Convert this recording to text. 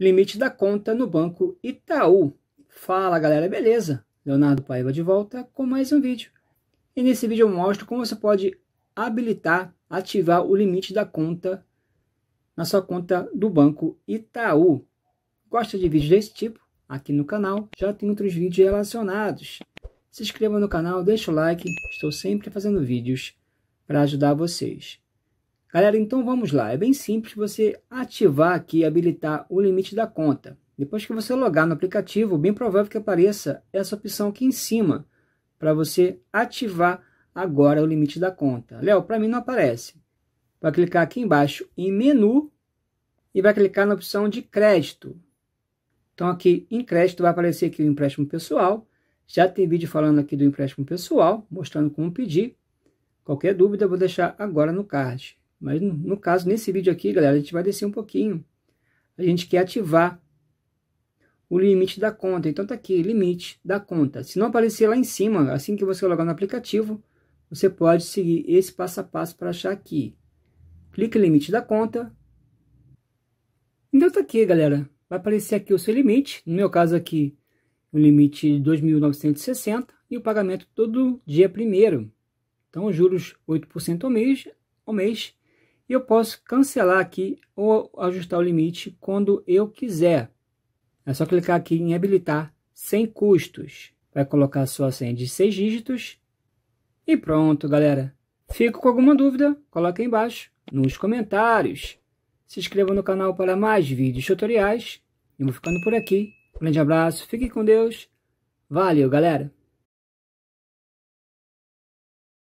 limite da conta no Banco Itaú. Fala galera, beleza? Leonardo Paiva de volta com mais um vídeo. E nesse vídeo eu mostro como você pode habilitar, ativar o limite da conta na sua conta do Banco Itaú. Gosta de vídeos desse tipo? Aqui no canal já tem outros vídeos relacionados. Se inscreva no canal, deixa o like, estou sempre fazendo vídeos para ajudar vocês. Galera, então vamos lá. É bem simples você ativar aqui, habilitar o limite da conta. Depois que você logar no aplicativo, bem provável que apareça essa opção aqui em cima para você ativar agora o limite da conta. Léo, para mim não aparece. Vai clicar aqui embaixo em menu e vai clicar na opção de crédito. Então aqui em crédito vai aparecer aqui o empréstimo pessoal. Já tem vídeo falando aqui do empréstimo pessoal, mostrando como pedir. Qualquer dúvida eu vou deixar agora no card. Mas no, caso, nesse vídeo aqui, galera, a gente vai descer um pouquinho. A gente quer ativar o limite da conta. Então tá aqui, limite da conta. Se não aparecer lá em cima, assim que você logar no aplicativo, você pode seguir esse passo a passo para achar aqui. Clique em limite da conta. Então tá aqui, galera. Vai aparecer aqui o seu limite. No meu caso aqui, o limite de 2.960 e o pagamento todo dia primeiro. Então, juros 8% ao mês, ao mês e eu posso cancelar aqui ou ajustar o limite quando eu quiser. É só clicar aqui em habilitar sem custos. Vai colocar sua senha de 6 dígitos. E pronto, galera. Fico com alguma dúvida? Coloca aí embaixo nos comentários. Se inscreva no canal para mais vídeos tutoriais. E vou ficando por aqui. grande abraço, fique com Deus. Valeu, galera!